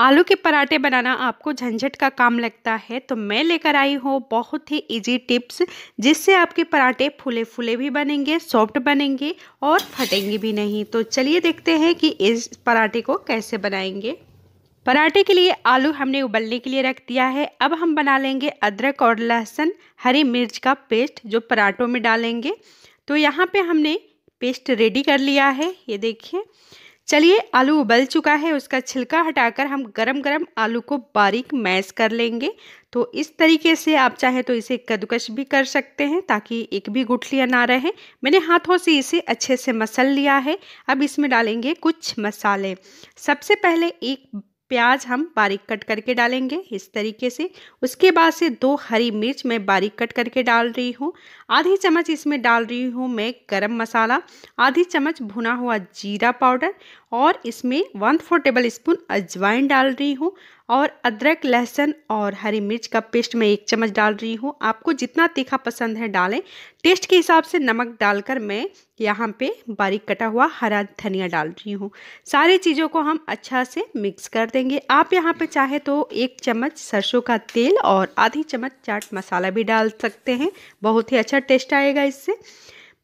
आलू के पराठे बनाना आपको झंझट का काम लगता है तो मैं लेकर आई हूँ बहुत ही इजी टिप्स जिससे आपके पराठे फूले फूले भी बनेंगे सॉफ्ट बनेंगे और फटेंगे भी नहीं तो चलिए देखते हैं कि इस पराठे को कैसे बनाएंगे पराठे के लिए आलू हमने उबलने के लिए रख दिया है अब हम बना लेंगे अदरक और लहसुन हरी मिर्च का पेस्ट जो पराठों में डालेंगे तो यहाँ पर हमने पेस्ट रेडी कर लिया है ये देखिए चलिए आलू उबल चुका है उसका छिलका हटाकर हम गरम गरम आलू को बारीक मैश कर लेंगे तो इस तरीके से आप चाहे तो इसे कद्दूकश भी कर सकते हैं ताकि एक भी गुठलियाँ ना रहे मैंने हाथों से इसे अच्छे से मसल लिया है अब इसमें डालेंगे कुछ मसाले सबसे पहले एक प्याज हम बारीक कट करके डालेंगे इस तरीके से उसके बाद से दो हरी मिर्च मैं बारीक कट करके डाल रही हूँ आधी चम्मच इसमें डाल रही हूँ मैं गरम मसाला आधी चम्मच भुना हुआ जीरा पाउडर और इसमें वन फोर टेबल स्पून अजवाइन डाल रही हूँ और अदरक लहसुन और हरी मिर्च का पेस्ट मैं एक चम्मच डाल रही हूँ आपको जितना तीखा पसंद है डालें टेस्ट के हिसाब से नमक डालकर मैं यहाँ पे बारीक कटा हुआ हरा धनिया डाल रही हूँ सारी चीज़ों को हम अच्छा से मिक्स कर देंगे आप यहाँ पे चाहे तो एक चम्मच सरसों का तेल और आधी चम्मच चाट मसाला भी डाल सकते हैं बहुत ही अच्छा टेस्ट आएगा इससे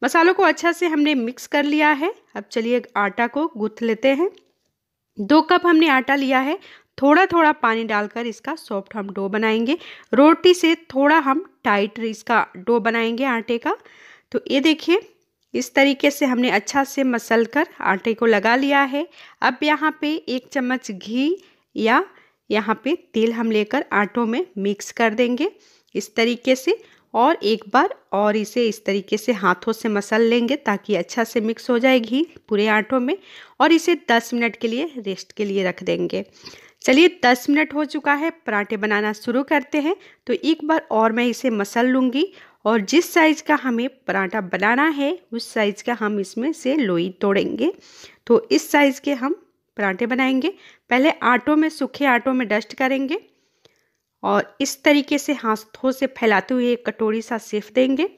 मसालों को अच्छा से हमने मिक्स कर लिया है अब चलिए आटा को गूँथ लेते हैं दो कप हमने आटा लिया है थोड़ा थोड़ा पानी डालकर इसका सॉफ्ट हम डो बनाएंगे रोटी से थोड़ा हम टाइट इसका डो बनाएंगे आटे का तो ये देखिए इस तरीके से हमने अच्छा से मसल कर आटे को लगा लिया है अब यहाँ पे एक चम्मच घी या यहाँ पे तेल हम लेकर आटों में मिक्स कर देंगे इस तरीके से और एक बार और इसे इस तरीके से हाथों से मसल लेंगे ताकि अच्छा से मिक्स हो जाए घी पूरे आटों में और इसे 10 मिनट के लिए रेस्ट के लिए रख देंगे चलिए दस मिनट हो चुका है पराठे बनाना शुरू करते हैं तो एक बार और मैं इसे मसल लूँगी और जिस साइज़ का हमें पराठा बनाना है उस साइज़ का हम इसमें से लोई तोड़ेंगे तो इस साइज़ के हम पराठे बनाएंगे पहले आटों में सूखे आटों में डस्ट करेंगे और इस तरीके से हाथों से फैलाते हुए एक कटोरी सा सेफ देंगे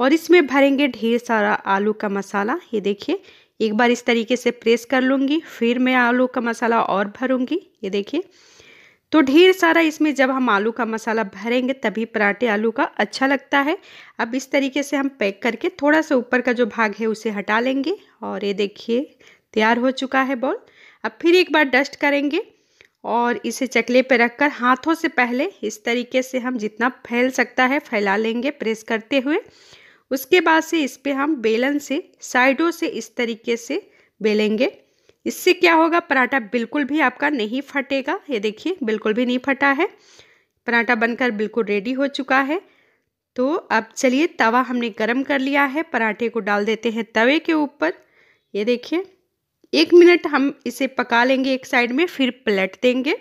और इसमें भरेंगे ढेर सारा आलू का मसाला ये देखिए एक बार इस तरीके से प्रेस कर लूँगी फिर मैं आलू का मसाला और भरूँगी ये देखिए तो ढेर सारा इसमें जब हम आलू का मसाला भरेंगे तभी पराठे आलू का अच्छा लगता है अब इस तरीके से हम पैक करके थोड़ा सा ऊपर का जो भाग है उसे हटा लेंगे और ये देखिए तैयार हो चुका है बॉल अब फिर एक बार डस्ट करेंगे और इसे चकले पर रखकर हाथों से पहले इस तरीके से हम जितना फैल सकता है फैला लेंगे प्रेस करते हुए उसके बाद से इस पर हम बेलन से साइडों से इस तरीके से बेलेंगे इससे क्या होगा पराठा बिल्कुल भी आपका नहीं फटेगा ये देखिए बिल्कुल भी नहीं फटा है पराठा बनकर बिल्कुल रेडी हो चुका है तो अब चलिए तवा हमने गरम कर लिया है पराठे को डाल देते हैं तवे के ऊपर ये देखिए एक मिनट हम इसे पका लेंगे एक साइड में फिर पलट देंगे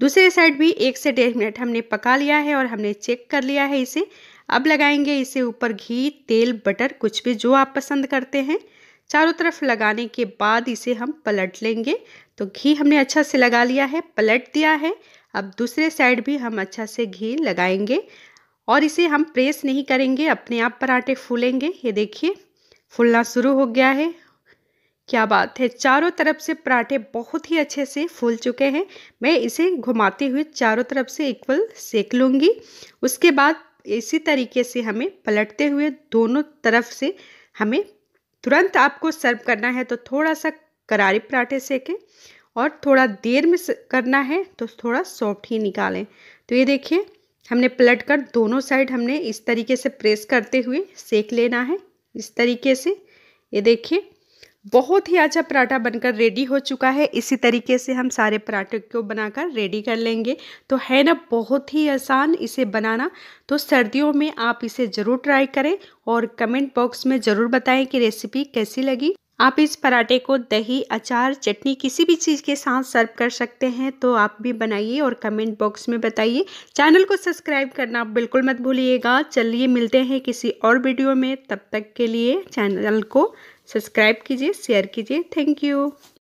दूसरे साइड भी एक से डेढ़ मिनट हमने पका लिया है और हमने चेक कर लिया है इसे अब लगाएंगे इसे ऊपर घी तेल बटर कुछ भी जो आप पसंद करते हैं चारों तरफ लगाने के बाद इसे हम पलट लेंगे तो घी हमने अच्छा से लगा लिया है पलट दिया है अब दूसरे साइड भी हम अच्छा से घी लगाएंगे और इसे हम प्रेस नहीं करेंगे अपने आप पराठे फूलेंगे ये देखिए फूलना शुरू हो गया है क्या बात है चारों तरफ से पराठे बहुत ही अच्छे से फूल चुके हैं मैं इसे घुमाते हुए चारों तरफ से इक्वल सेक लूँगी उसके बाद इसी तरीके से हमें पलटते हुए दोनों तरफ से हमें तुरंत आपको सर्व करना है तो थोड़ा सा करारी पराठे सेकें और थोड़ा देर में करना है तो थोड़ा सॉफ्ट ही निकालें तो ये देखिए हमने पलट कर दोनों साइड हमने इस तरीके से प्रेस करते हुए सेक लेना है इस तरीके से ये देखिए बहुत ही अच्छा पराठा बनकर रेडी हो चुका है इसी तरीके से हम सारे पराठे को बनाकर रेडी कर लेंगे तो है ना बहुत ही आसान इसे बनाना तो सर्दियों में आप इसे ज़रूर ट्राई करें और कमेंट बॉक्स में ज़रूर बताएं कि रेसिपी कैसी लगी आप इस पराठे को दही अचार चटनी किसी भी चीज़ के साथ सर्व कर सकते हैं तो आप भी बनाइए और कमेंट बॉक्स में बताइए चैनल को सब्सक्राइब करना बिल्कुल मत भूलिएगा चलिए मिलते हैं किसी और वीडियो में तब तक के लिए चैनल को सब्सक्राइब कीजिए शेयर कीजिए थैंक यू